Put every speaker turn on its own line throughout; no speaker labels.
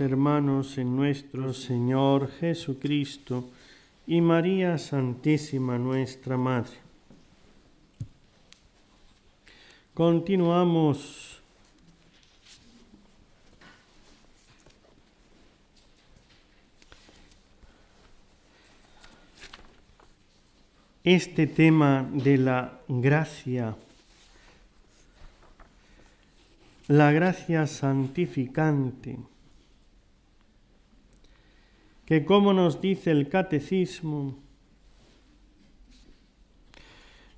hermanos en nuestro Señor Jesucristo y María Santísima nuestra Madre. Continuamos este tema de la gracia, la gracia santificante que como nos dice el catecismo,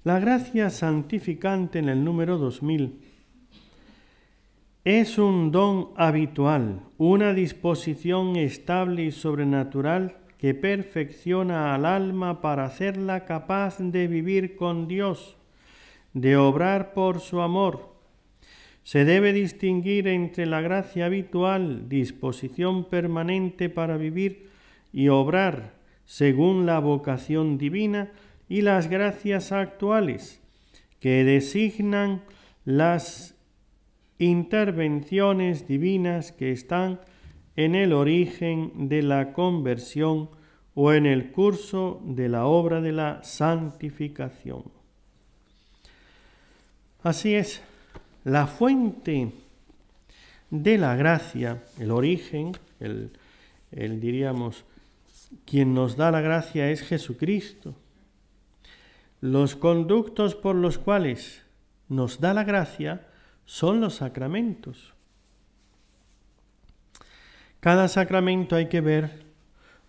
la gracia santificante en el número 2000 es un don habitual, una disposición estable y sobrenatural que perfecciona al alma para hacerla capaz de vivir con Dios, de obrar por su amor. Se debe distinguir entre la gracia habitual, disposición permanente para vivir y obrar según la vocación divina y las gracias actuales que designan las intervenciones divinas que están en el origen de la conversión o en el curso de la obra de la santificación. Así es, la fuente de la gracia, el origen, el, diríamos, quien nos da la gracia es Jesucristo. Los conductos por los cuales nos da la gracia son los sacramentos. Cada sacramento hay que ver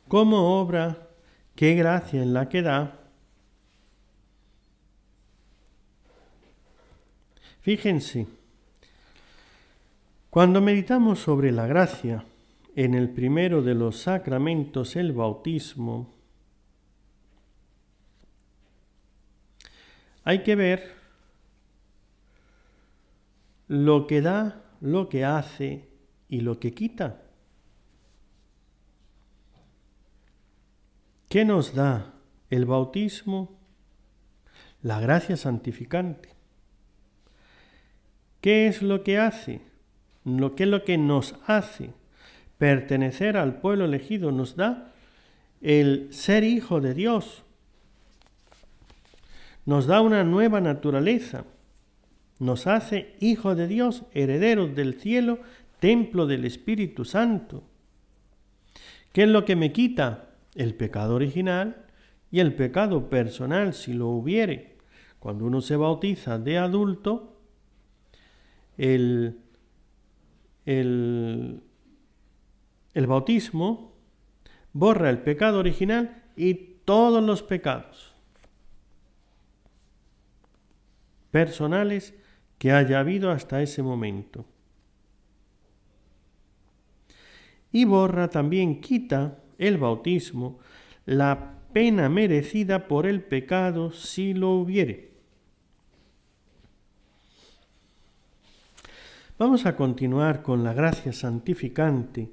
cómo obra, qué gracia es la que da. Fíjense, cuando meditamos sobre la gracia, en el primero de los sacramentos, el bautismo, hay que ver lo que da, lo que hace y lo que quita. ¿Qué nos da el bautismo? La gracia santificante. ¿Qué es lo que hace? ¿Qué es lo que nos hace? Pertenecer al pueblo elegido nos da el ser hijo de Dios. Nos da una nueva naturaleza. Nos hace hijos de Dios, herederos del cielo, templo del Espíritu Santo. ¿Qué es lo que me quita? El pecado original y el pecado personal, si lo hubiere. Cuando uno se bautiza de adulto, el, el, el bautismo borra el pecado original y todos los pecados personales que haya habido hasta ese momento. Y borra también, quita el bautismo la pena merecida por el pecado si lo hubiere. Vamos a continuar con la gracia santificante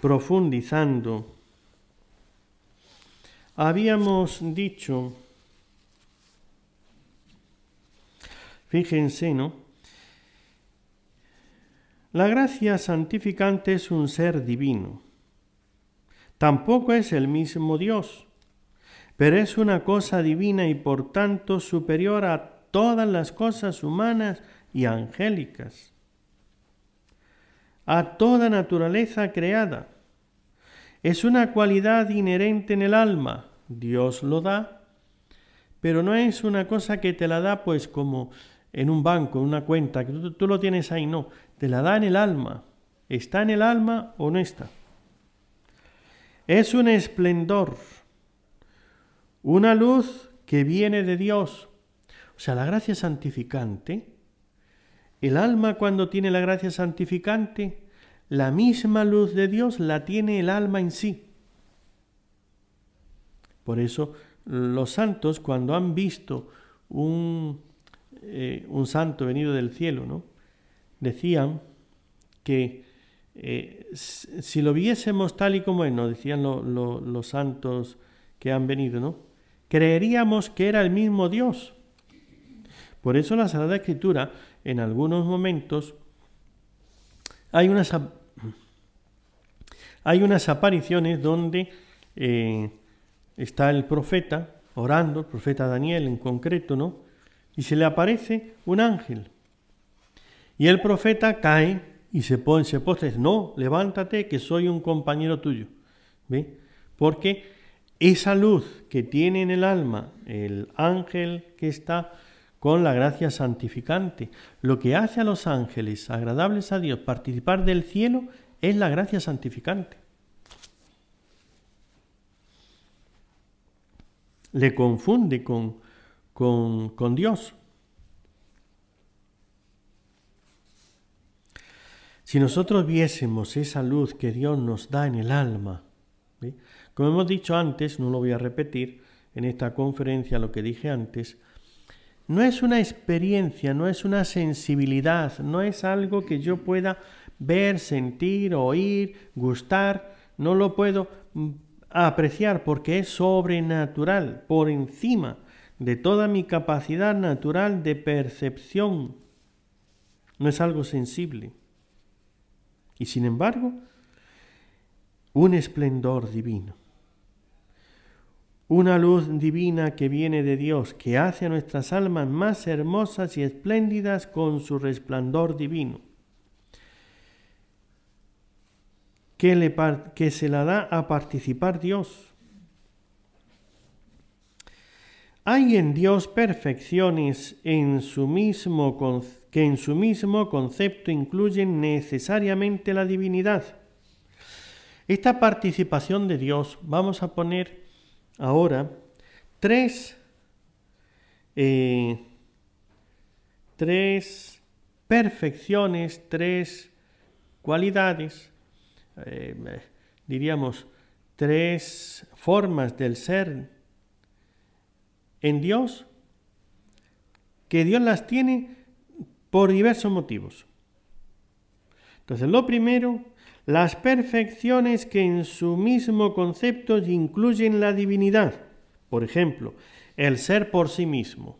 profundizando, habíamos dicho, fíjense, ¿no? La gracia santificante es un ser divino. Tampoco es el mismo Dios, pero es una cosa divina y por tanto superior a todas las cosas humanas y angélicas a toda naturaleza creada. Es una cualidad inherente en el alma. Dios lo da, pero no es una cosa que te la da pues como en un banco, en una cuenta, que tú, lo tienes ahí, no, te la da en el alma. ¿Está en el alma o no está? Es un esplendor, una luz que viene de Dios. O sea, la gracia santificante el alma cuando tiene la gracia santificante, la misma luz de Dios la tiene el alma en sí. Por eso los santos cuando han visto un, eh, un santo venido del cielo, ¿no? decían que eh, si lo viésemos tal y como es, nos decían los santos que han venido, ¿no? creeríamos que era el mismo Dios. Por eso la Sagrada Escritura en algunos momentos hay unas, hay unas apariciones donde eh, está el profeta orando, el profeta Daniel en concreto, ¿no? Y se le aparece un ángel. Y el profeta cae y se pone, se postra no, levántate que soy un compañero tuyo. Porque esa luz que tiene en el alma el ángel que está con la gracia santificante. Lo que hace a los ángeles agradables a Dios participar del cielo es la gracia santificante. Le confunde con, con, Dios. Si nosotros viésemos esa luz que Dios nos da en el alma, como hemos dicho antes, no lo voy a repetir en esta conferencia lo que dije antes, no es una experiencia, no es una sensibilidad, no es algo que yo pueda ver, sentir, oír, gustar, no lo puedo mm, apreciar porque es sobrenatural, por encima de toda mi capacidad natural de percepción. No es algo sensible. Y sin embargo, un esplendor divino una luz divina que viene de Dios, que hace a nuestras almas más hermosas y espléndidas con su resplandor divino, que, le se la da a participar Dios. Hay en Dios perfecciones en su mismo que en su mismo concepto incluyen necesariamente la divinidad. Esta participación de Dios, vamos a poner Ahora, tres, eh, tres perfecciones, tres cualidades, eh, diríamos, tres formas del ser en Dios, que Dios las tiene por diversos motivos. Entonces, lo primero las perfecciones que en su mismo concepto incluyen la divinidad, por ejemplo, el ser por sí mismo.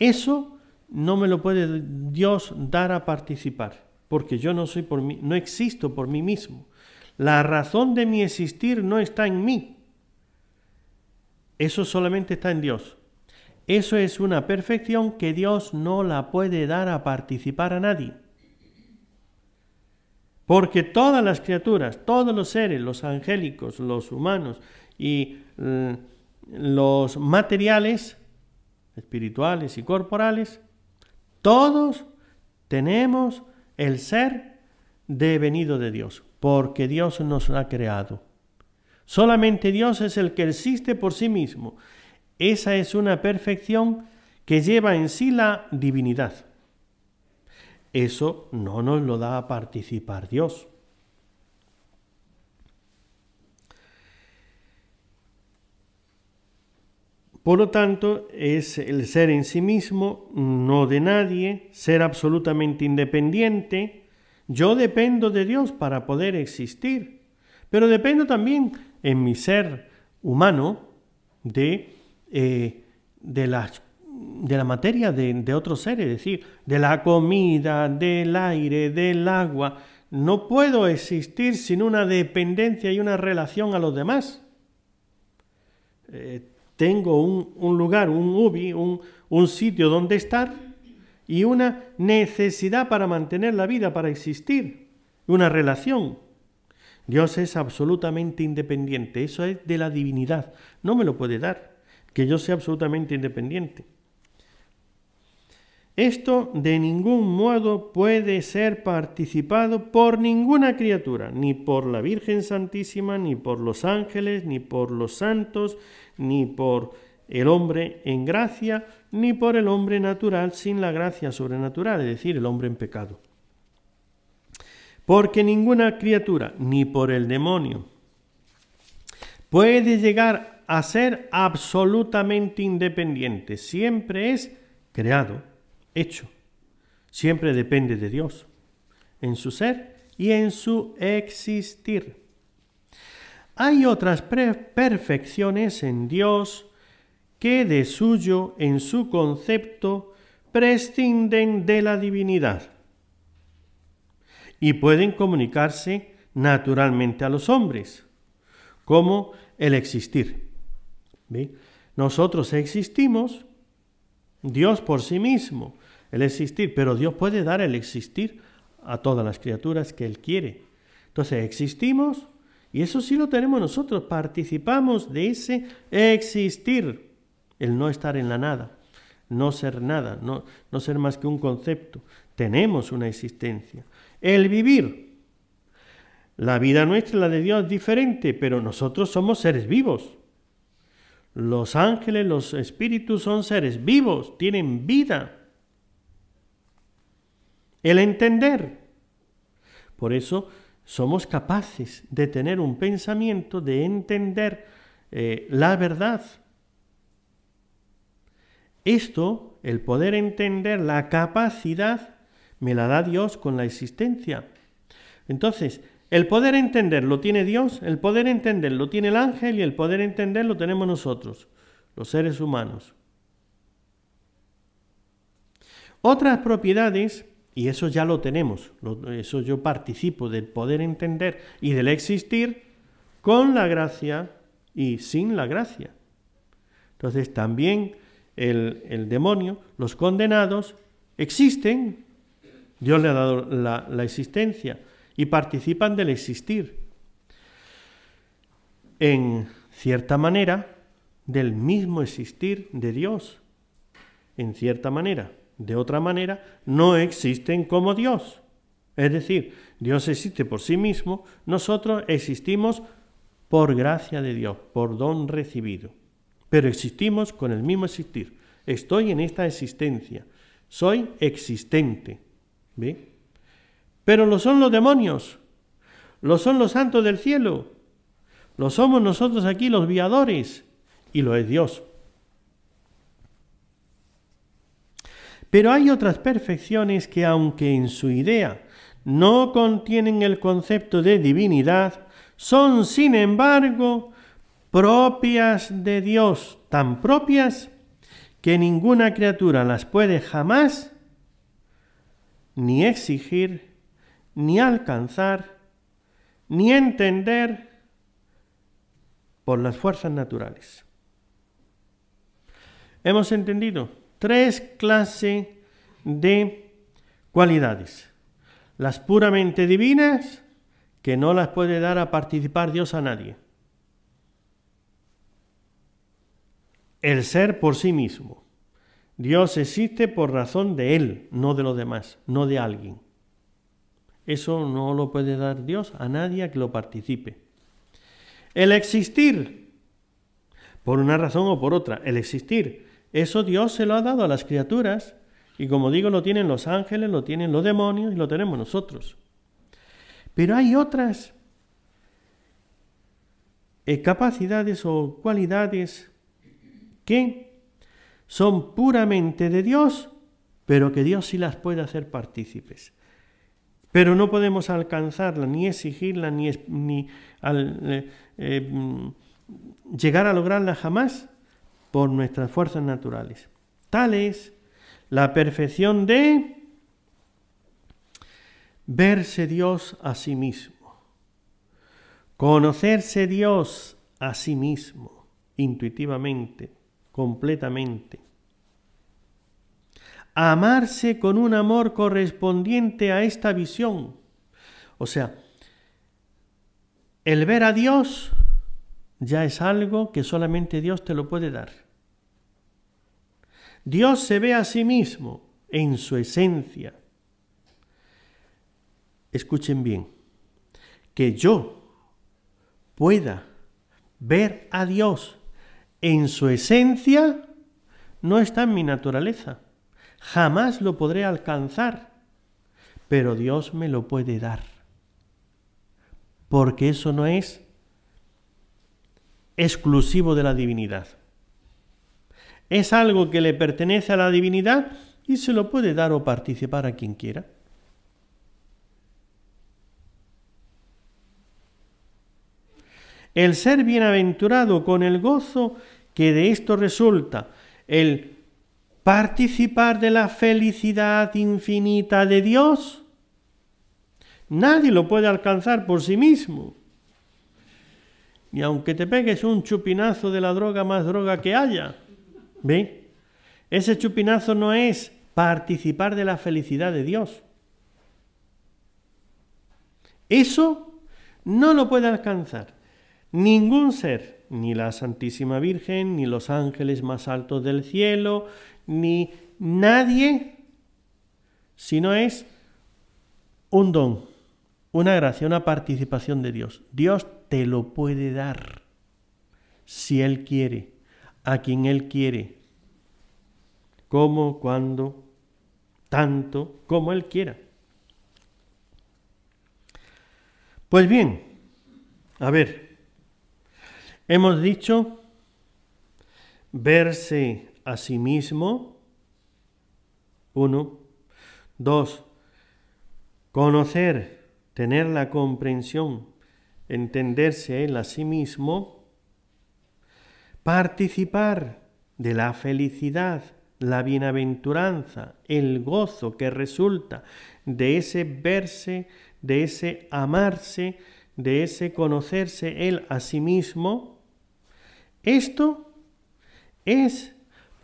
Eso no me lo puede Dios dar a participar, porque yo no soy por mí, no existo por mí mismo. La razón de mi existir no está en mí. Eso solamente está en Dios. Eso es una perfección que Dios no la puede dar a participar a nadie. Porque todas las criaturas, todos los seres, los angélicos, los humanos y mm, los materiales, espirituales y corporales, todos tenemos el ser devenido de Dios, porque Dios nos ha creado. Solamente Dios es el que existe por sí mismo. Esa es una perfección que lleva en sí la divinidad. Eso no nos lo da a participar Dios. Por lo tanto, es el ser en sí mismo, no de nadie, ser absolutamente independiente. Yo dependo de Dios para poder existir, pero dependo también en mi ser humano de, eh, de las de la materia de, otros seres, es decir, de la comida, del aire, del agua. No puedo existir sin una dependencia y una relación a los demás. Eh, tengo un, lugar, un ubi, un sitio donde estar y una necesidad para mantener la vida, para existir, una relación. Dios es absolutamente independiente, eso es de la divinidad, no me lo puede dar, que yo sea absolutamente independiente. Esto de ningún modo puede ser participado por ninguna criatura, ni por la Virgen Santísima, ni por los ángeles, ni por los santos, ni por el hombre en gracia, ni por el hombre natural sin la gracia sobrenatural, es decir, el hombre en pecado. Porque ninguna criatura, ni por el demonio, puede llegar a ser absolutamente independiente, siempre es creado hecho. Siempre depende de Dios, en su ser y en su existir. Hay otras perfecciones en Dios que de suyo, en su concepto, prescinden de la divinidad y pueden comunicarse naturalmente a los hombres, como el existir. Nosotros existimos, Dios por sí mismo el existir, pero Dios puede dar el existir a todas las criaturas que Él quiere. Entonces existimos y eso sí lo tenemos nosotros, participamos de ese existir, el no estar en la nada, no ser nada, no, ser más que un concepto. Tenemos una existencia. El vivir. La vida nuestra la de Dios es diferente, pero nosotros somos seres vivos. Los ángeles, los espíritus son seres vivos, tienen vida el entender. Por eso somos capaces de tener un pensamiento, de entender eh, la verdad. Esto, el poder entender la capacidad, me la da Dios con la existencia. Entonces, el poder entender lo tiene Dios, el poder entender lo tiene el ángel y el poder entender lo tenemos nosotros, los seres humanos. Otras propiedades y eso ya lo tenemos, eso yo participo del poder entender y del existir con la gracia y sin la gracia. Entonces también el, demonio, los condenados, existen, Dios le ha dado la existencia y participan del existir. En cierta manera, del mismo existir de Dios, en cierta manera de otra manera, no existen como Dios. Es decir, Dios existe por sí mismo, nosotros existimos por gracia de Dios, por don recibido. Pero existimos con el mismo existir. Estoy en esta existencia. Soy existente. ¿Ve? Pero lo son los demonios. Lo son los santos del cielo. Lo somos nosotros aquí los viadores. Y lo es Dios. Pero hay otras perfecciones que aunque en su idea no contienen el concepto de divinidad, son sin embargo propias de Dios, tan propias que ninguna criatura las puede jamás ni exigir, ni alcanzar, ni entender por las fuerzas naturales. ¿Hemos entendido? tres clases de cualidades. Las puramente divinas, que no las puede dar a participar Dios a nadie. El ser por sí mismo. Dios existe por razón de Él, no de los demás, no de alguien. Eso no lo puede dar Dios a nadie que lo participe. El existir, por una razón o por otra, el existir eso Dios se lo ha dado a las criaturas y como digo, lo tienen los ángeles, lo tienen los demonios y lo tenemos nosotros. Pero hay otras eh, capacidades o cualidades que son puramente de Dios, pero que Dios sí las puede hacer partícipes. Pero no podemos alcanzarla, ni exigirla, ni, ni eh, eh, mm, llegar a lograrla jamás por nuestras fuerzas naturales. Tal es la perfección de verse Dios a sí mismo, conocerse Dios a sí mismo, intuitivamente, completamente, amarse con un amor correspondiente a esta visión. O sea, el ver a Dios ya es algo que solamente Dios te lo puede dar. Dios se ve a sí mismo en su esencia. Escuchen bien, que yo pueda ver a Dios en su esencia no está en mi naturaleza. Jamás lo podré alcanzar, pero Dios me lo puede dar. Porque eso no es exclusivo de la divinidad. Es algo que le pertenece a la divinidad y se lo puede dar o participar a quien quiera. El ser bienaventurado con el gozo que de esto resulta, el participar de la felicidad infinita de Dios, nadie lo puede alcanzar por sí mismo. Y aunque te pegues un chupinazo de la droga más droga que haya, ¿ve? Ese chupinazo no es participar de la felicidad de Dios. Eso no lo puede alcanzar ningún ser, ni la Santísima Virgen, ni los ángeles más altos del cielo, ni nadie, sino es un don, una gracia, una participación de Dios. Dios te lo puede dar si Él quiere, a quien Él quiere, como, cuando, tanto, como Él quiera. Pues bien, a ver, hemos dicho verse a sí mismo, uno, dos, conocer, tener la comprensión, entenderse él a sí mismo, participar de la felicidad, la bienaventuranza, el gozo que resulta de ese verse, de ese amarse, de ese conocerse él a sí mismo, esto es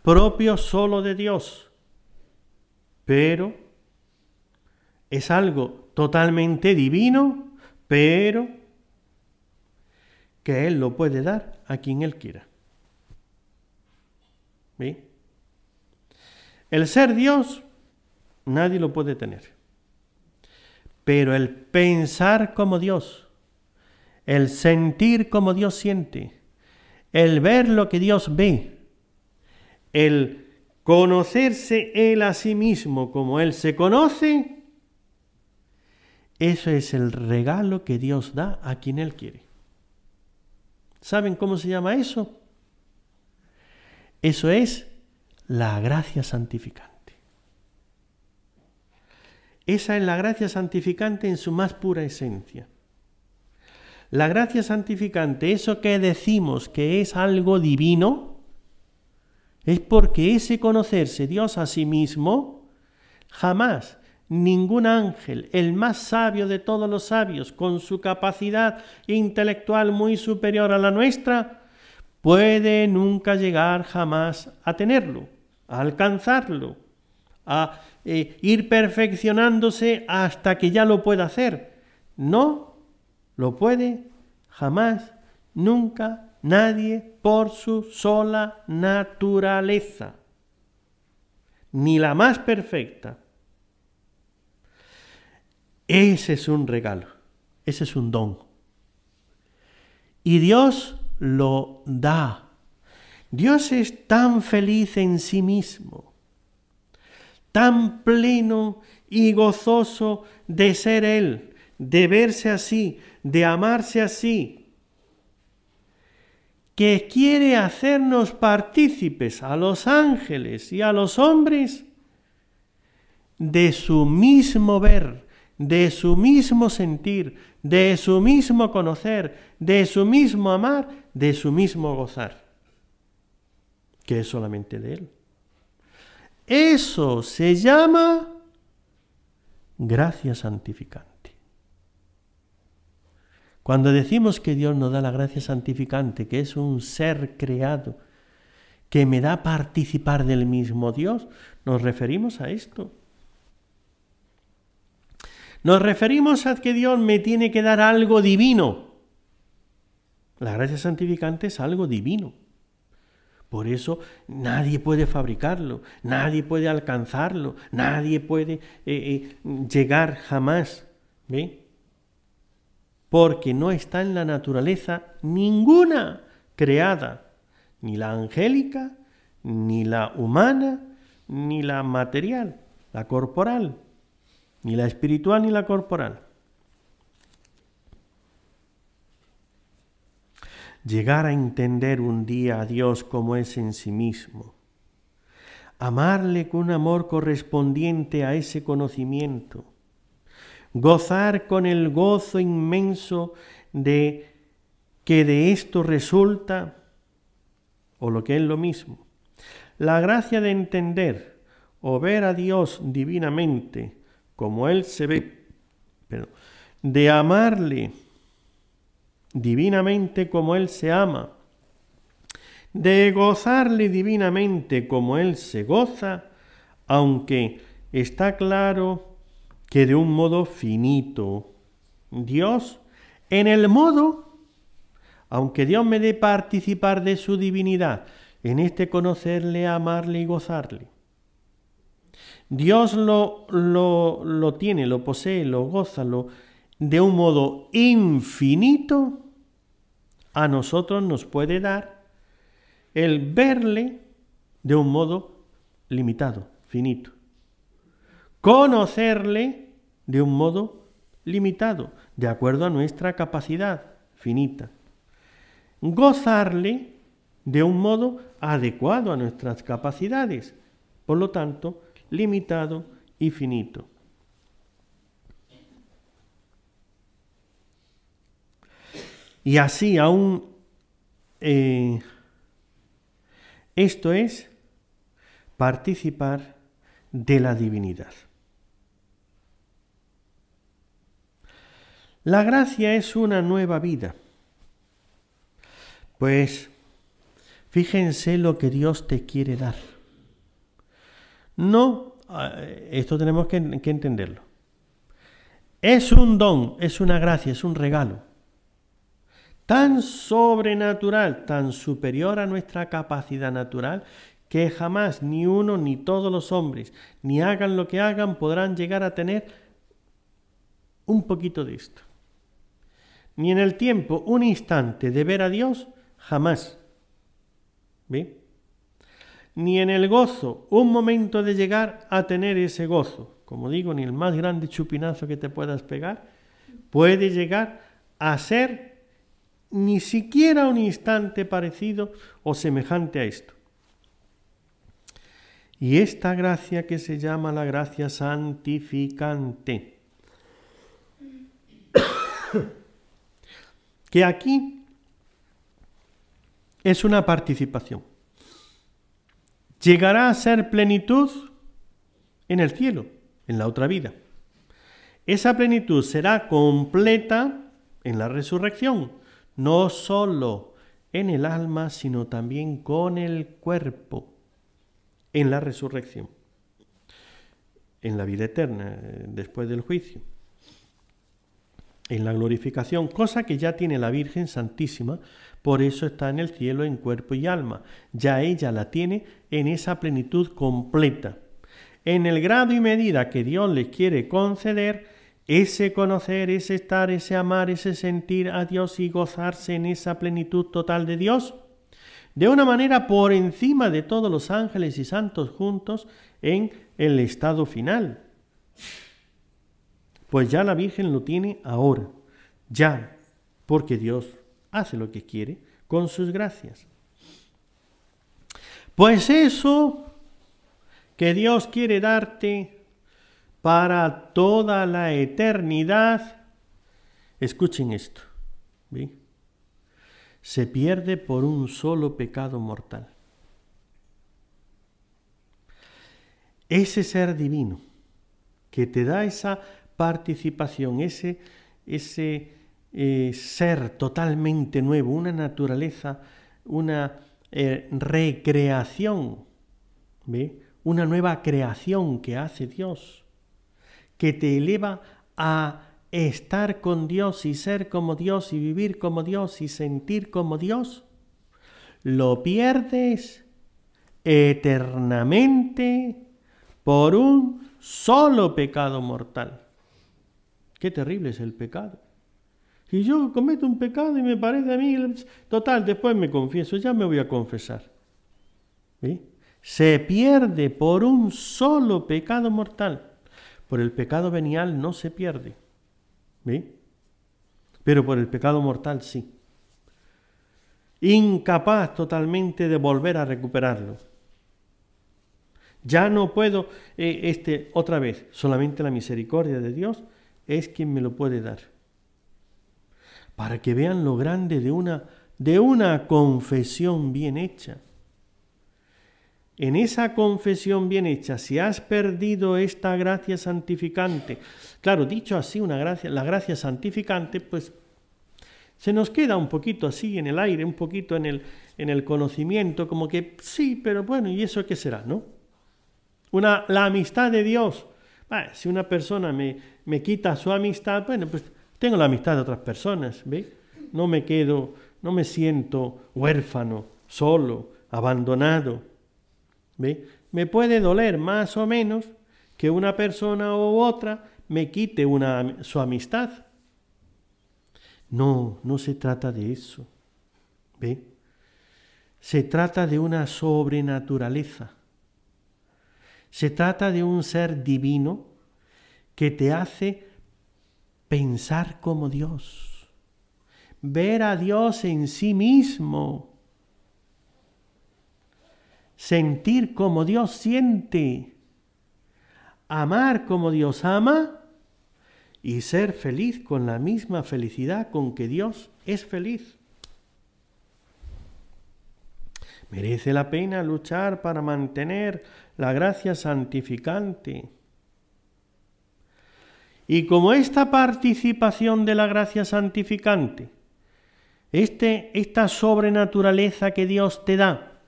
propio solo de Dios, pero es algo totalmente divino, pero que Él lo puede dar a quien Él quiera. El ser Dios, nadie lo puede tener. Pero el pensar como Dios, el sentir como Dios siente, el ver lo que Dios ve, el conocerse Él a sí mismo como Él se conoce, eso es el regalo que Dios da a quien Él quiere. ¿Saben cómo se llama eso? Eso es la gracia santificante. Esa es la gracia santificante en su más pura esencia. La gracia santificante, eso que decimos que es algo divino, es porque ese conocerse Dios a sí mismo jamás ningún ángel, el más sabio de todos los sabios, con su capacidad intelectual muy superior a la nuestra, puede nunca llegar jamás a tenerlo, a alcanzarlo, a eh, ir perfeccionándose hasta que ya lo pueda hacer. No lo puede jamás, nunca, nadie por su sola naturaleza, ni la más perfecta ese es un regalo, ese es un don. Y Dios lo da. Dios es tan feliz en sí mismo, tan pleno y gozoso de ser Él, de verse así, de amarse así, que quiere hacernos partícipes a los ángeles y a los hombres de su mismo ver de su mismo sentir, de su mismo conocer, de su mismo amar, de su mismo gozar, que es solamente de Él. Eso se llama gracia santificante. Cuando decimos que Dios nos da la gracia santificante, que es un ser creado, que me da participar del mismo Dios, nos referimos a esto. Nos referimos a que Dios me tiene que dar algo divino. La gracia santificante es algo divino. Por eso nadie puede fabricarlo, nadie puede alcanzarlo, nadie puede eh, eh, llegar jamás. Porque no está en la naturaleza ninguna creada, ni la angélica, ni la humana, ni la material, la corporal ni la espiritual ni la corporal. Llegar a entender un día a Dios como es en sí mismo. Amarle con un amor correspondiente a ese conocimiento. Gozar con el gozo inmenso de que de esto resulta, o lo que es lo mismo, la gracia de entender o ver a Dios divinamente como Él se ve, de amarle divinamente como Él se ama, de gozarle divinamente como Él se goza, aunque está claro que de un modo finito. Dios, en el modo, aunque Dios me dé participar de su divinidad, en este conocerle, amarle y gozarle. Dios lo, lo tiene, lo posee, lo goza, lo, de un modo infinito, a nosotros nos puede dar el verle de un modo limitado, finito. Conocerle de un modo limitado, de acuerdo a nuestra capacidad finita. Gozarle de un modo adecuado a nuestras capacidades. Por lo tanto, limitado y finito. Y así aún eh, esto es participar de la divinidad. La gracia es una nueva vida. Pues fíjense lo que Dios te quiere dar. No, ah, eh, esto tenemos que, entenderlo. Es un don, es una gracia, es un regalo tan sobrenatural, tan superior a nuestra capacidad natural, que jamás ni uno ni todos los hombres, ni hagan lo que hagan, podrán llegar a tener un poquito de esto. Ni en el tiempo, un instante de ver a Dios, jamás. ¿Ve? ni en el gozo un momento de llegar a tener ese gozo. Como digo, ni el más grande chupinazo que te puedas pegar puede llegar a ser ni siquiera un instante parecido o semejante a esto. Y esta gracia que se llama la gracia santificante, que aquí es una participación llegará a ser plenitud en el cielo, en la otra vida. Esa plenitud será completa en la resurrección, no solo en el alma, sino también con el cuerpo, en la resurrección, en la vida eterna, eh, después del juicio en la glorificación, cosa que ya tiene la Virgen Santísima, por eso está en el cielo en cuerpo y alma, ya ella la tiene en esa plenitud completa. En el grado y medida que Dios les quiere conceder, ese conocer, ese estar, ese amar, ese sentir a Dios y gozarse en esa plenitud total de Dios, de una manera por encima de todos los ángeles y santos juntos en el estado final pues ya la Virgen lo tiene ahora, ya, porque Dios hace lo que quiere con sus gracias. Pues eso que Dios quiere darte para toda la eternidad, escuchen esto, se pierde por un solo pecado mortal. Ese ser divino que te da esa participación, ese, ese eh, ser totalmente nuevo, una naturaleza, una eh, recreación, una nueva creación que hace Dios, que te eleva a estar con Dios y ser como Dios y vivir como Dios y sentir como Dios, lo pierdes eternamente por un solo pecado mortal. Qué terrible es el pecado. Si yo cometo un pecado y me parece a mí, total, después me confieso, ya me voy a confesar. Se pierde por un solo pecado mortal. Por el pecado venial no se pierde. ¿Sí? Pero por el pecado mortal sí. Incapaz totalmente de volver a recuperarlo. Ya no puedo, eh, este, otra vez, solamente la misericordia de Dios es quien me lo puede dar. Para que vean lo grande de una, de una confesión bien hecha. En esa confesión bien hecha, si has perdido esta gracia santificante, claro, dicho así, una gracia, la gracia santificante, pues se nos queda un poquito así en el aire, un poquito en el, en el conocimiento, como que sí, pero bueno, ¿y eso qué será, no? Una, la amistad de Dios. si una persona me, me quita su amistad, bueno, pues tengo la amistad de otras personas, ¿ve? No me quedo, no me siento huérfano, solo, abandonado. ¿ve? Me puede doler más o menos que una persona u otra me quite una, su amistad. No, no se trata de eso. ¿Ve? Se trata de una sobrenaturaleza. Se trata de un ser divino que te hace pensar como Dios, ver a Dios en sí mismo, sentir como Dios siente, amar como Dios ama y ser feliz con la misma felicidad con que Dios es feliz. Merece la pena luchar para mantener la gracia santificante y como esta participación de la gracia santificante, este, esta sobrenaturaleza que Dios te da,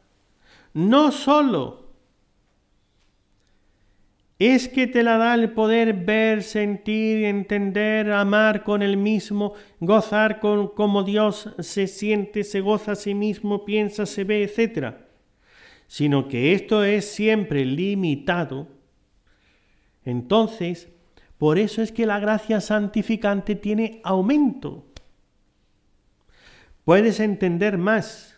no solo es que te la da el poder ver, sentir, entender, amar con el mismo, gozar con como Dios se siente, se goza a sí mismo, piensa, se ve, etc. Sino que esto es siempre limitado. Entonces, por eso es que la gracia santificante tiene aumento. Puedes entender más,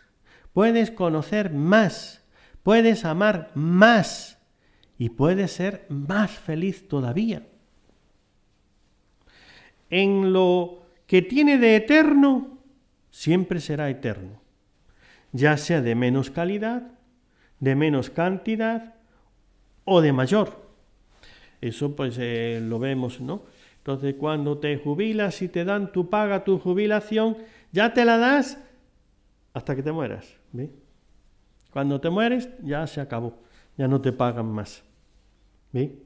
puedes conocer más, puedes amar más y puedes ser más feliz todavía. En lo que tiene de eterno, siempre será eterno, ya sea de menos calidad, de menos cantidad o de mayor. Eso pues eh, lo vemos, ¿no? Entonces cuando te jubilas y te dan tu paga, tu jubilación, ya te la das hasta que te mueras. ¿ve? Cuando te mueres ya se acabó, ya no te pagan más. ¿ve?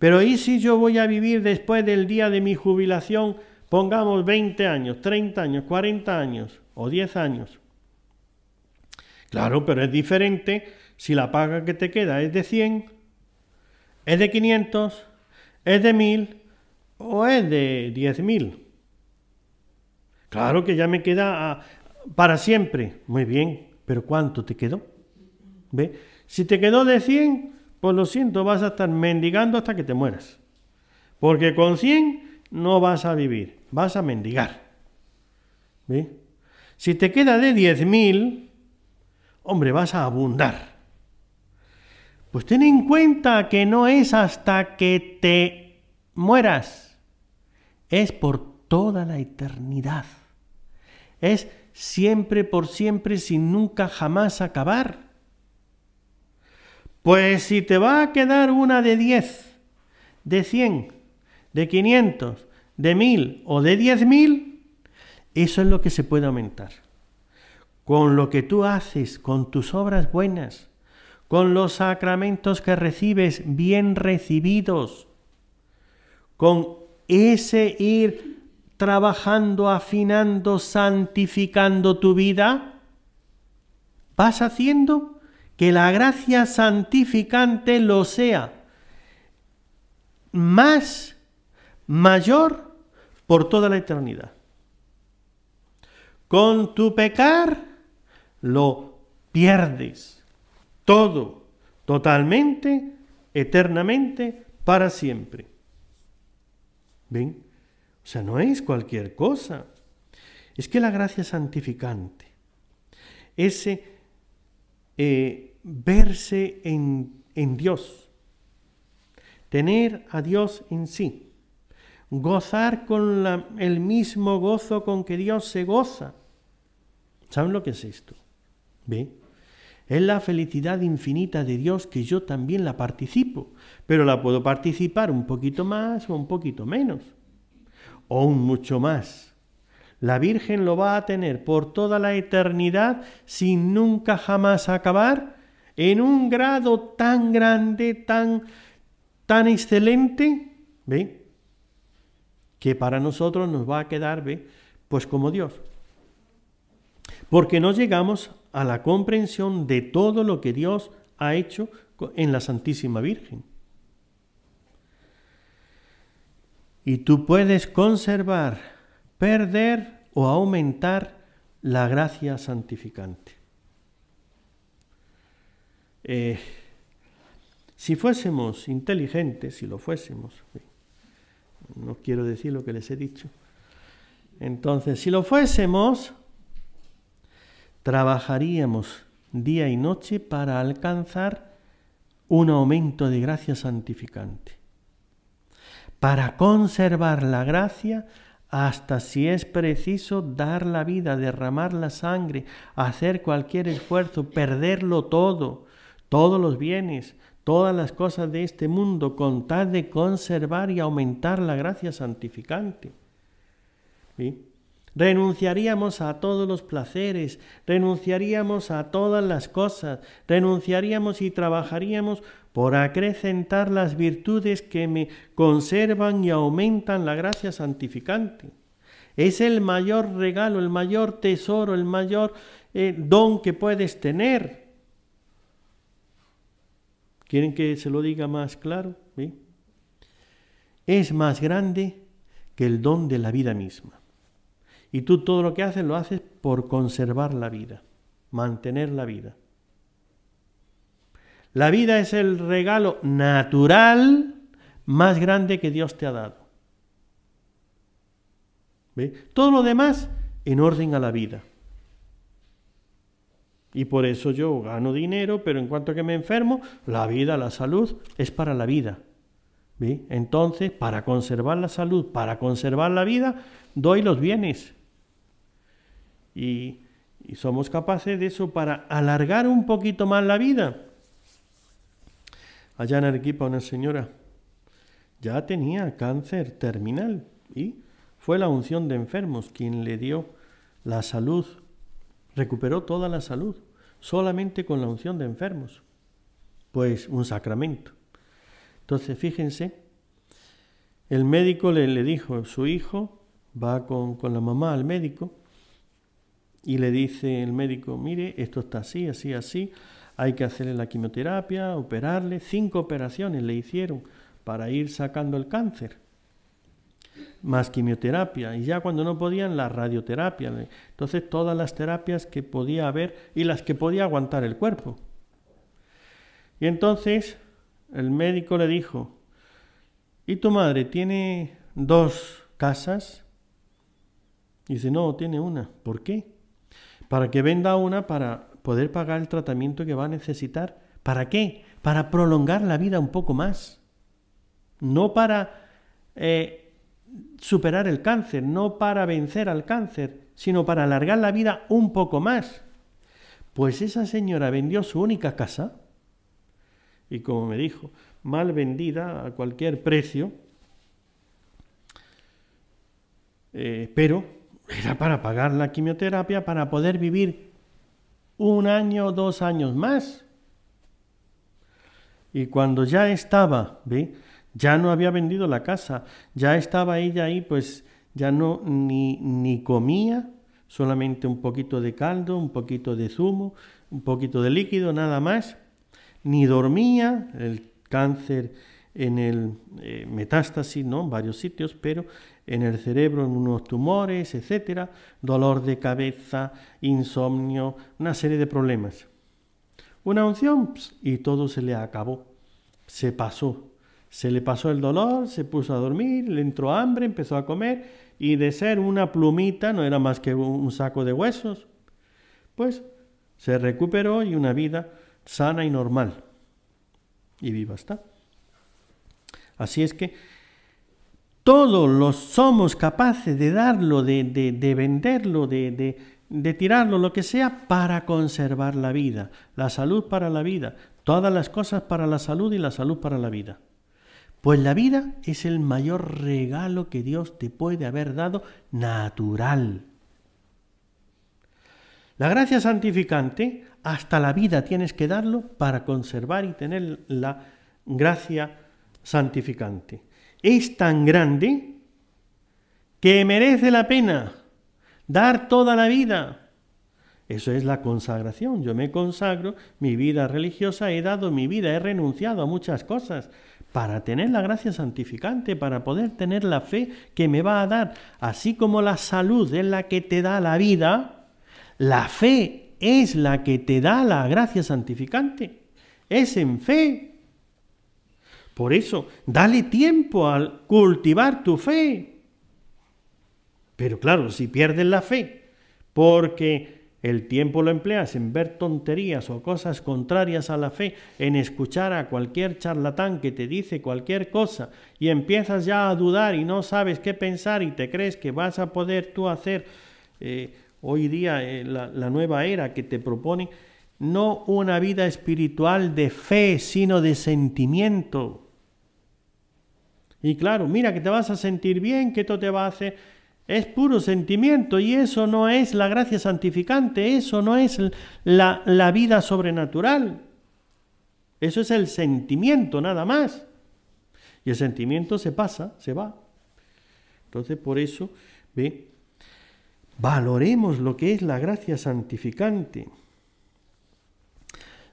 Pero ¿y si yo voy a vivir después del día de mi jubilación, pongamos 20 años, 30 años, 40 años o 10 años? Claro, pero es diferente si la paga que te queda es de 100 ¿Es de 500? ¿Es de 1000? ¿O es de 10.000? Claro que ya me queda ah, para siempre. Muy bien, pero ¿cuánto te quedó? ¿Ve? Si te quedó de 100, pues lo siento, vas a estar mendigando hasta que te mueras. Porque con 100 no vas a vivir, vas a mendigar. Si te queda de 10.000, hombre, vas a abundar. Pues ten en cuenta que no es hasta que te mueras, es por toda la eternidad. Es siempre por siempre sin nunca jamás acabar. Pues si te va a quedar una de diez, de cien, de 500, de 1000 o de 10.000, eso es lo que se puede aumentar. Con lo que tú haces, con tus obras buenas, con los sacramentos que recibes bien recibidos, con ese ir trabajando, afinando, santificando tu vida, vas haciendo que la gracia santificante lo sea más, mayor por toda la eternidad. Con tu pecar lo pierdes todo, totalmente, eternamente, para siempre. ¿Ven? O sea, no es cualquier cosa. Es que la gracia santificante, ese eh, verse en, Dios, tener a Dios en sí, gozar con el mismo gozo con que Dios se goza. ¿Saben lo que es esto? ¿Ven? Es la felicidad infinita de Dios que yo también la participo, pero la puedo participar un poquito más o un poquito menos, o un mucho más. La Virgen lo va a tener por toda la eternidad sin nunca jamás acabar, en un grado tan grande, tan, tan excelente, ¿ve? Que para nosotros nos va a quedar, ¿ve? Pues como Dios. Porque no llegamos a la comprensión de todo lo que Dios ha hecho en la Santísima Virgen. Y tú puedes conservar, perder o aumentar la gracia santificante. Eh, si fuésemos inteligentes, si lo fuésemos, no quiero decir lo que les he dicho, entonces si lo fuésemos, trabajaríamos día y noche para alcanzar un aumento de gracia santificante, para conservar la gracia hasta si es preciso dar la vida, derramar la sangre, hacer cualquier esfuerzo, perderlo todo, todos los bienes, todas las cosas de este mundo, con tal de conservar y aumentar la gracia santificante. Renunciaríamos a todos los placeres, renunciaríamos a todas las cosas, renunciaríamos y trabajaríamos por acrecentar las virtudes que me conservan y aumentan la gracia santificante. Es el mayor regalo, el mayor tesoro, el mayor eh, don que puedes tener. ¿Quieren que se lo diga más claro? Es más grande que el don de la vida misma. Y tú todo lo que haces lo haces por conservar la vida, mantener la vida. La vida es el regalo natural más grande que Dios te ha dado. ¿Ve? Todo lo demás en orden a la vida. Y por eso yo gano dinero, pero en cuanto que me enfermo, la vida, la salud, es para la vida. Entonces, para conservar la salud, para conservar la vida, doy los bienes. Y, somos capaces de eso para alargar un poquito más la vida. Allá en Arequipa una señora ya tenía cáncer terminal y fue la unción de enfermos quien le dio la salud, recuperó toda la salud, solamente con la unción de enfermos, pues un sacramento. Entonces, fíjense, el médico le, le dijo, su hijo va con, con la mamá al médico y le dice el médico, mire, esto está así, así, así, hay que hacerle la quimioterapia, operarle, cinco operaciones le hicieron para ir sacando el cáncer, más quimioterapia, y ya cuando no podían, la radioterapia, entonces todas las terapias que podía haber y las que podía aguantar el cuerpo. Y entonces el médico le dijo, ¿y tu madre tiene dos casas? Y dice, no, tiene una. ¿Por qué? para que venda una para poder pagar el tratamiento que va a necesitar. ¿Para qué? Para prolongar la vida un poco más. No para eh, superar el cáncer, no para vencer al cáncer, sino para alargar la vida un poco más. Pues esa señora vendió su única casa y como me dijo, mal vendida a cualquier precio, eh, pero era para pagar la quimioterapia para poder vivir un año, o dos años más. Y cuando ya estaba, ¿ve? Ya no había vendido la casa, ya estaba ella ahí, pues ya no ni, ni comía, solamente un poquito de caldo, un poquito de zumo, un poquito de líquido, nada más. Ni dormía, el cáncer en el eh, metástasis, ¿no? En varios sitios, pero en el cerebro, en unos tumores, etcétera, dolor de cabeza, insomnio, una serie de problemas. Una unción y todo se le acabó, se pasó, se le pasó el dolor, se puso a dormir, le entró hambre, empezó a comer y de ser una plumita no era más que un saco de huesos, pues se recuperó y una vida sana y normal. Y viva está. Así es que todos somos capaces de darlo, de, venderlo, de tirarlo, lo que sea, para conservar la vida, la salud para la vida, todas las cosas para la salud y la salud para la vida. Pues la vida es el mayor regalo que Dios te puede haber dado natural. La gracia santificante, hasta la vida tienes que darlo para conservar y tener la gracia santificante es tan grande que merece la pena dar toda la vida. Eso es la consagración. Yo me consagro, mi vida religiosa, he dado mi vida, he renunciado a muchas cosas para tener la gracia santificante, para poder tener la fe que me va a dar. Así como la salud es la que te da la vida, la fe es la que te da la gracia santificante. Es en fe por eso, dale tiempo al cultivar tu fe. Pero claro, si pierdes la fe, porque el tiempo lo empleas en ver tonterías o cosas contrarias a la fe, en escuchar a cualquier charlatán que te dice cualquier cosa y empiezas ya a dudar y no sabes qué pensar y te crees que vas a poder tú hacer eh, hoy día eh, la nueva era que te propone no una vida espiritual de fe, sino de sentimiento. Y claro, mira que te vas a sentir bien, que esto te va a hacer... Es puro sentimiento y eso no es la gracia santificante, eso no es la, la vida sobrenatural. Eso es el sentimiento nada más. Y el sentimiento se pasa, se va. Entonces por eso, ve, valoremos lo que es la gracia santificante.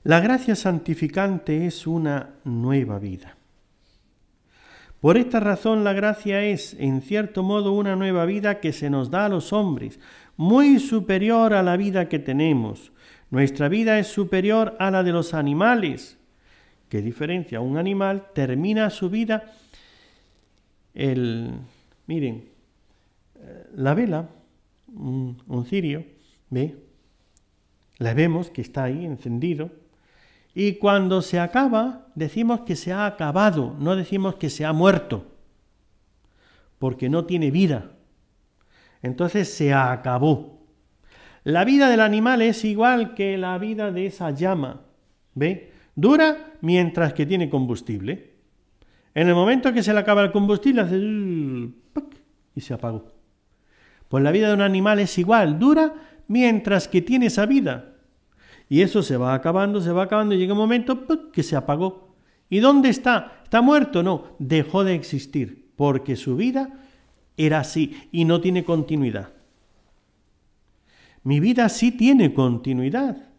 La gracia santificante es una nueva vida. Por esta razón la gracia es, en cierto modo, una nueva vida que se nos da a los hombres, muy superior a la vida que tenemos. Nuestra vida es superior a la de los animales. ¿Qué diferencia? Un animal termina su vida el... Miren, eh, la vela, un, un cirio, ¿ve? La vemos que está ahí encendido, y cuando se acaba, decimos que se ha acabado, no decimos que se ha muerto, porque no tiene vida. Entonces se acabó. La vida del animal es igual que la vida de esa llama. ¿Ve? Dura mientras que tiene combustible. En el momento que se le acaba el combustible, hace uh, y se apagó. Pues la vida de un animal es igual, dura mientras que tiene esa vida. Y eso se va acabando, se va acabando y llega un momento que se apagó. ¿Y dónde está? ¿Está muerto? No, dejó de existir porque su vida era así y no tiene continuidad. Mi vida sí tiene continuidad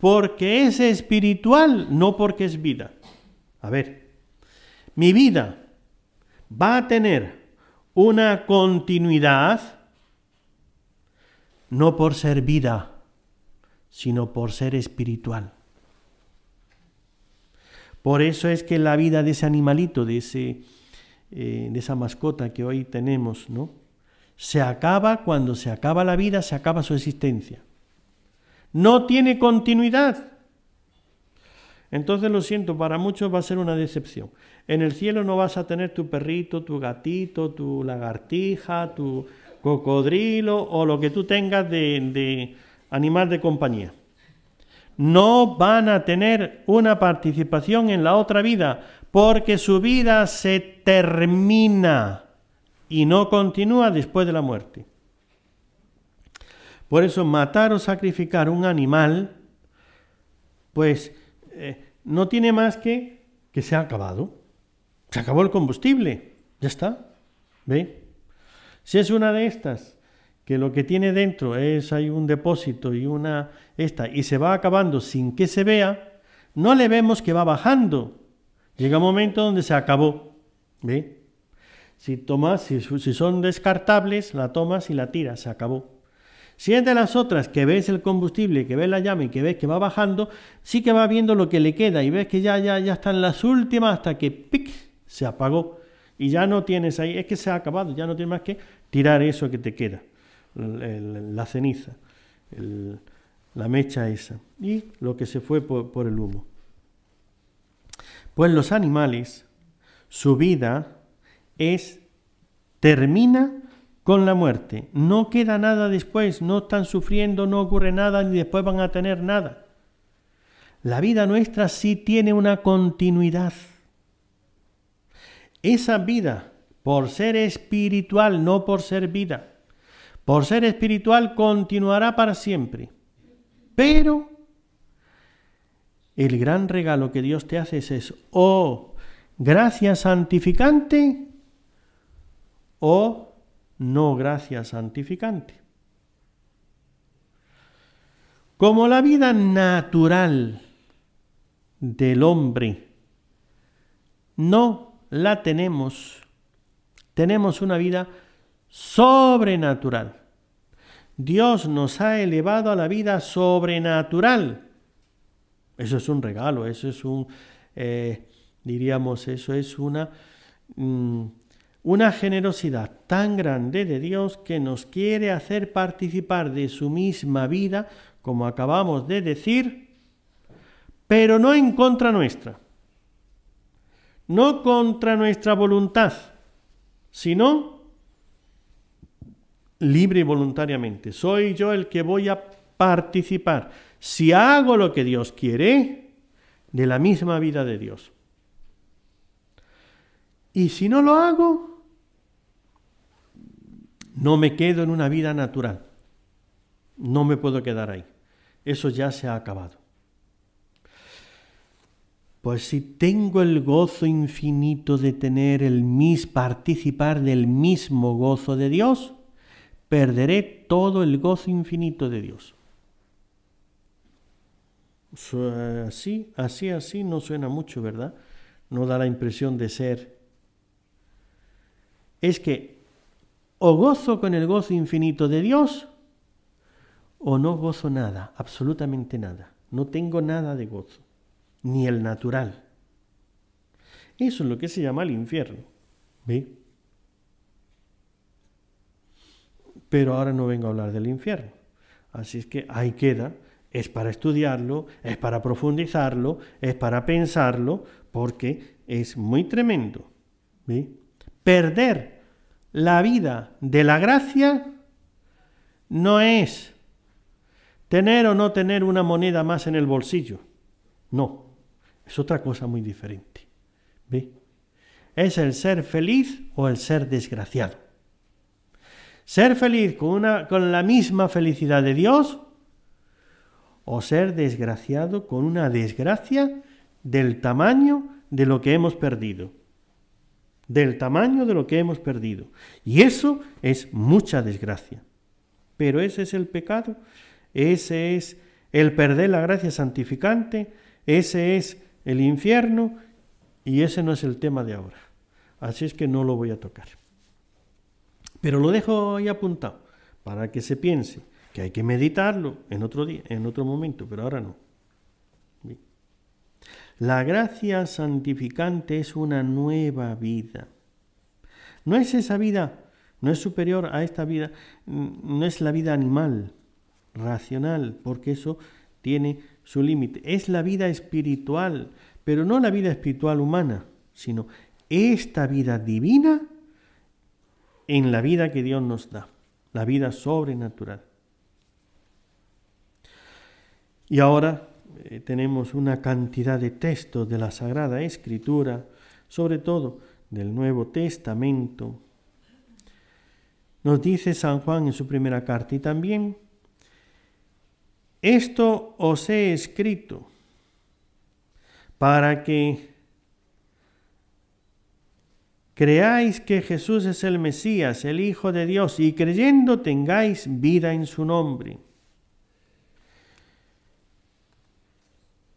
porque es espiritual, no porque es vida. A ver, mi vida va a tener una continuidad no por ser vida sino por ser espiritual. Por eso es que la vida de ese animalito, de, ese, eh, de esa mascota que hoy tenemos, ¿no? se acaba cuando se acaba la vida, se acaba su existencia. No tiene continuidad. Entonces lo siento, para muchos va a ser una decepción. En el cielo no vas a tener tu perrito, tu gatito, tu lagartija, tu cocodrilo o lo que tú tengas de, animal de compañía. No van a tener una participación en la otra vida porque su vida se termina y no continúa después de la muerte. Por eso matar o sacrificar un animal, pues eh, no tiene más que que se ha acabado. Se acabó el combustible, ya está. ¿Ve? Si es una de estas que lo que tiene dentro es hay un depósito y una esta y se va acabando sin que se vea, no le vemos que va bajando. Llega un momento donde se acabó. ¿Ve? Si tomas, si, son descartables, la tomas y la tiras, se acabó. Si es de las otras que ves el combustible, que ves la llama y que ves que va bajando, sí que va viendo lo que le queda y ves que ya, ya, ya están las últimas hasta que ¡pic! se apagó y ya no tienes ahí, es que se ha acabado, ya no tienes más que tirar eso que te queda la ceniza, la mecha esa, y lo que se fue por, el humo. Pues los animales, su vida es, termina con la muerte. No queda nada después, no están sufriendo, no ocurre nada, ni después van a tener nada. La vida nuestra sí tiene una continuidad. Esa vida, por ser espiritual, no por ser vida, por ser espiritual continuará para siempre. Pero el gran regalo que Dios te hace es o oh, gracia santificante o oh, no gracia santificante. Como la vida natural del hombre no la tenemos, tenemos una vida natural sobrenatural. Dios nos ha elevado a la vida sobrenatural. Eso es un regalo, eso es un, eh, diríamos, eso es una, mm, una generosidad tan grande de Dios que nos quiere hacer participar de su misma vida, como acabamos de decir, pero no en contra nuestra, no contra nuestra voluntad, sino libre y voluntariamente. Soy yo el que voy a participar, si hago lo que Dios quiere, de la misma vida de Dios. Y si no lo hago, no me quedo en una vida natural. No me puedo quedar ahí. Eso ya se ha acabado. Pues si tengo el gozo infinito de tener el mis participar del mismo gozo de Dios, perderé todo el gozo infinito de Dios. Eh, así, así, así no suena mucho, ¿verdad? No da la impresión de ser. Es que o gozo con el gozo infinito de Dios o no gozo nada, absolutamente nada. No tengo nada de gozo, ni el natural. Eso es lo que se llama el infierno. ¿Ve? pero ahora no vengo a hablar del infierno. Así es que ahí queda, es para estudiarlo, es para profundizarlo, es para pensarlo, porque es muy tremendo. Perder la vida de la gracia no es tener o no tener una moneda más en el bolsillo. No, es otra cosa muy diferente. Es el ser feliz o el ser desgraciado ser feliz con, una, con la misma felicidad de Dios o ser desgraciado con una desgracia del tamaño de lo que hemos perdido. Del tamaño de lo que hemos perdido. Y eso es mucha desgracia. Pero ese es el pecado, ese es el perder la gracia santificante, ese es el infierno y ese no es el tema de ahora. Así es que no lo voy a tocar. Pero lo dejo ahí apuntado para que se piense que hay que meditarlo en otro día, en otro momento, pero ahora no. La gracia santificante es una nueva vida. No es esa vida, no es superior a esta vida, no es la vida animal, racional, porque eso tiene su límite. Es la vida espiritual, pero no la vida espiritual humana, sino esta vida divina en la vida que Dios nos da, la vida sobrenatural. Y ahora eh, tenemos una cantidad de textos de la Sagrada Escritura, sobre todo del Nuevo Testamento. Nos dice San Juan en su primera carta y también, esto os he escrito para que creáis que Jesús es el Mesías, el Hijo de Dios, y creyendo tengáis vida en su nombre.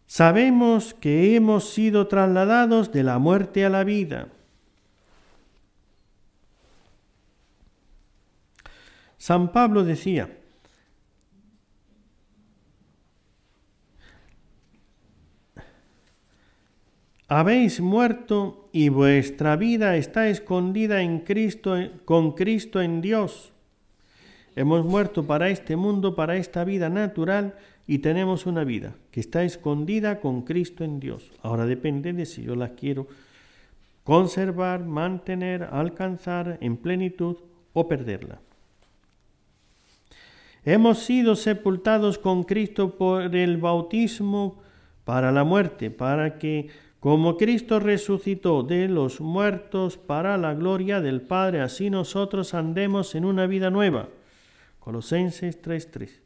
Sabemos que hemos sido trasladados de la muerte a la vida. San Pablo decía, habéis muerto y vuestra vida está escondida en Cristo, con Cristo en Dios. Hemos muerto para este mundo, para esta vida natural y tenemos una vida que está escondida con Cristo en Dios. Ahora depende de si yo la quiero conservar, mantener, alcanzar en plenitud o perderla. Hemos sido sepultados con Cristo por el bautismo para la muerte, para que como Cristo resucitó de los muertos para la gloria del Padre, así nosotros andemos en una vida nueva. Colosenses 3:3.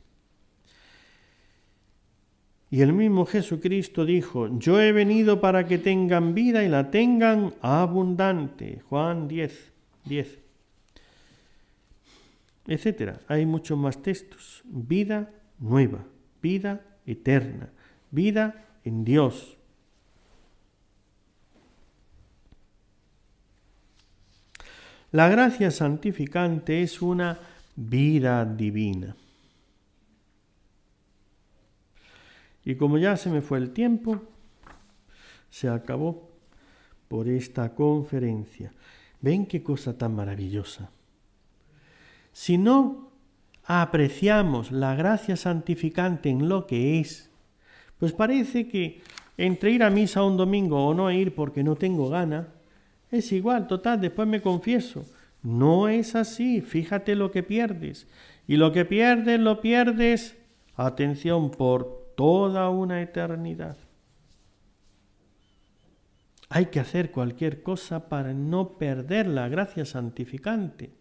Y el mismo Jesucristo dijo, yo he venido para que tengan vida y la tengan abundante. Juan 10, 10. Etcétera. Hay muchos más textos. Vida nueva, vida eterna, vida en Dios, La gracia santificante es una vida divina. Y como ya se me fue el tiempo, se acabó por esta conferencia. Ven qué cosa tan maravillosa. Si no apreciamos la gracia santificante en lo que es, pues parece que entre ir a misa un domingo o no ir porque no tengo gana, es igual, total, después me confieso. No es así, fíjate lo que pierdes. Y lo que pierdes, lo pierdes, atención, por toda una eternidad. Hay que hacer cualquier cosa para no perder la gracia santificante.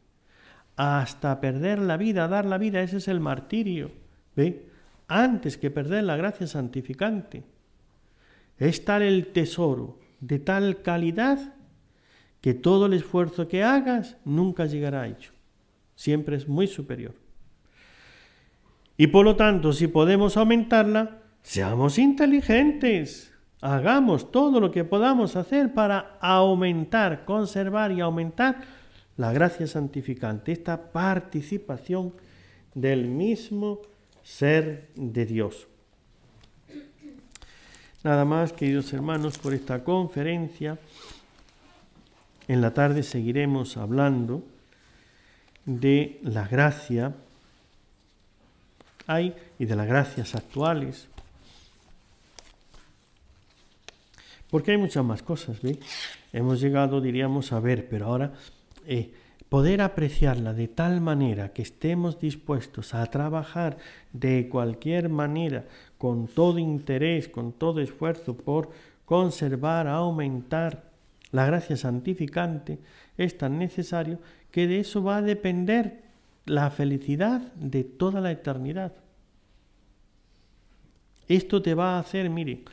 Hasta perder la vida, dar la vida, ese es el martirio. ¿Ve? Antes que perder la gracia santificante. Es tal el tesoro, de tal calidad, que todo el esfuerzo que hagas nunca llegará a ello. Siempre es muy superior. Y por lo tanto, si podemos aumentarla, seamos inteligentes. Hagamos todo lo que podamos hacer para aumentar, conservar y aumentar la gracia santificante, esta participación del mismo ser de Dios. Nada más, queridos hermanos, por esta conferencia. En la tarde seguiremos hablando de la gracia hay y de las gracias actuales. Porque hay muchas más cosas, Hemos llegado, diríamos, a ver, pero ahora eh, poder apreciarla de tal manera que estemos dispuestos a trabajar de cualquier manera, con todo interés, con todo esfuerzo, por conservar, aumentar la gracia santificante es tan necesario que de eso va a depender la felicidad de toda la eternidad. Esto te va a hacer, mire,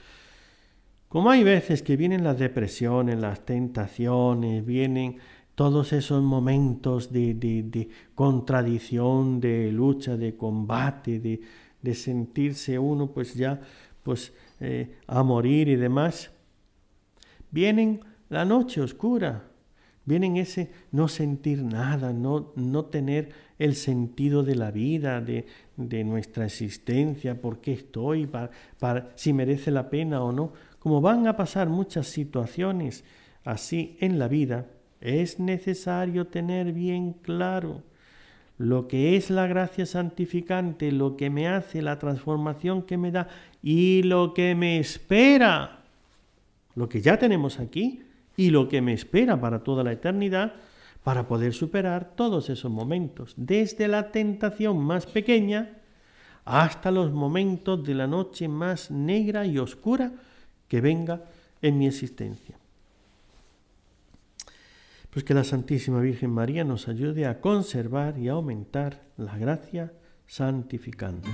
como hay veces que vienen las depresiones, las tentaciones, vienen todos esos momentos de, contradicción, de lucha, de combate, de, sentirse uno pues ya pues eh, a morir y demás, vienen la noche oscura. Viene en ese no sentir nada, no, no tener el sentido de la vida, de, nuestra existencia, por qué estoy, para, si merece la pena o no. Como van a pasar muchas situaciones así en la vida, es necesario tener bien claro lo que es la gracia santificante, lo que me hace, la transformación que me da y lo que me espera. Lo que ya tenemos aquí, y lo que me espera para toda la eternidad para poder superar todos esos momentos, desde la tentación más pequeña hasta los momentos de la noche más negra y oscura que venga en mi existencia. Pues que la Santísima Virgen María nos ayude a conservar y a aumentar la gracia santificante.